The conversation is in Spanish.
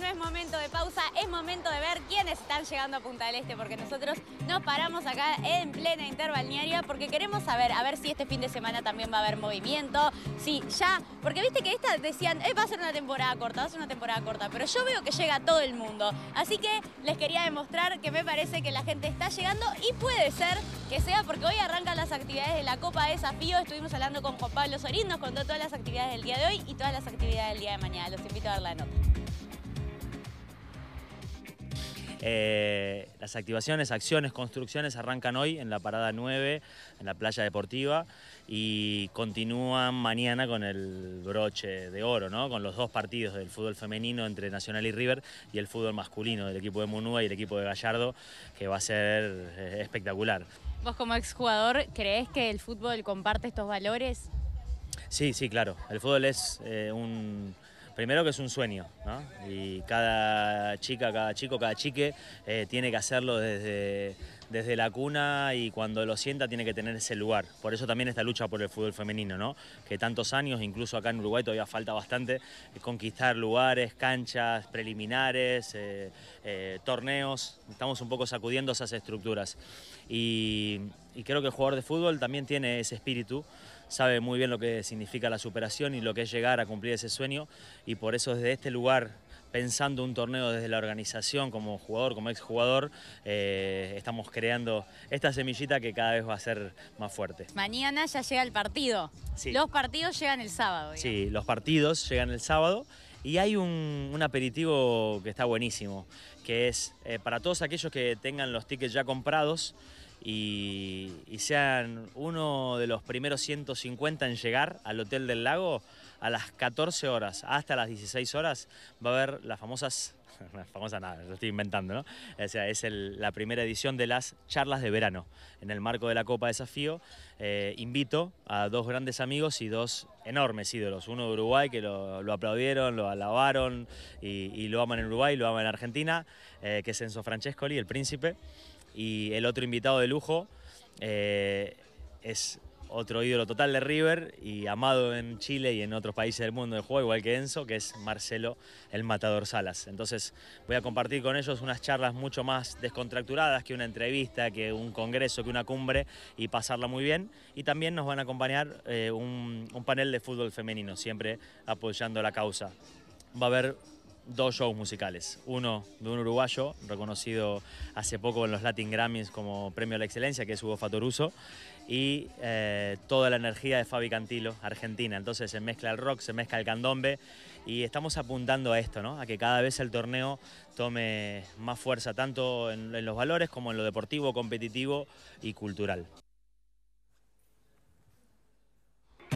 no es momento de pausa, es momento de ver quiénes están llegando a Punta del Este, porque nosotros nos paramos acá en plena interbalnearia porque queremos saber, a ver si este fin de semana también va a haber movimiento, si ya, porque viste que esta decían, eh, va a ser una temporada corta, va a ser una temporada corta, pero yo veo que llega todo el mundo, así que les quería demostrar que me parece que la gente está llegando y puede ser que sea porque hoy arrancan las actividades de la Copa de Desafío, estuvimos hablando con Juan Pablo Sorín, nos contó todas las actividades del día de hoy y todas las actividades del día de mañana, los invito a ver la nota. Eh, las activaciones, acciones, construcciones arrancan hoy en la parada 9, en la playa deportiva, y continúan mañana con el broche de oro, ¿no? con los dos partidos del fútbol femenino entre Nacional y River y el fútbol masculino del equipo de Munúa y el equipo de Gallardo, que va a ser eh, espectacular. ¿Vos como exjugador crees que el fútbol comparte estos valores? Sí, sí, claro. El fútbol es eh, un primero que es un sueño, Y cada chica, cada chico, cada chique eh, tiene que hacerlo desde, desde la cuna y cuando lo sienta tiene que tener ese lugar. Por eso también esta lucha por el fútbol femenino, ¿no? Que tantos años, incluso acá en Uruguay todavía falta bastante, eh, conquistar lugares, canchas, preliminares, eh, torneos. Estamos un poco sacudiendo esas estructuras. y creo que el jugador de fútbol también tiene ese espíritu sabe muy bien lo que significa la superación y lo que es llegar a cumplir ese sueño y por eso desde este lugar pensando un torneo desde la organización como jugador, como exjugador, eh, estamos creando esta semillita que cada vez va a ser más fuerte. Mañana ya llega el partido. Los partidos llegan el sábado. Sí, los partidos llegan el sábado. Y hay un, aperitivo que está buenísimo, que es eh, para todos aquellos que tengan los tickets ya comprados, y, sean uno de los primeros 150 en llegar al Hotel del Lago a las 14 horas hasta las 16 horas va a haber las famosas, las famosas nada, lo estoy inventando, ¿no? O sea, es la primera edición de las charlas de verano en el marco de la Copa Desafío. Eh, invito a dos grandes amigos y dos enormes ídolos, uno de Uruguay que lo, aplaudieron, lo alabaron y, lo aman en Uruguay, lo aman en Argentina, eh, que es Enzo Francescoli, el príncipe. Y el otro invitado de lujo eh, es otro ídolo total de River y amado en Chile y en otros países del mundo del juego, igual que Enzo, que es Marcelo el Matador Salas. Entonces voy a compartir con ellos unas charlas mucho más descontracturadas que una entrevista, que un congreso, que una cumbre y pasarla muy bien. Y también nos van a acompañar eh, un, un panel de fútbol femenino, siempre apoyando la causa. Va a haber dos shows musicales. Uno de un uruguayo, reconocido hace poco en los Latin Grammys como Premio a la Excelencia, que es Hugo Fatoruso, y eh, toda la energía de Fabi Cantilo, Argentina. Entonces se mezcla el rock, se mezcla el candombe, y estamos apuntando a esto, ¿no? A que cada vez el torneo tome más fuerza, tanto en los valores como en lo deportivo, competitivo y cultural.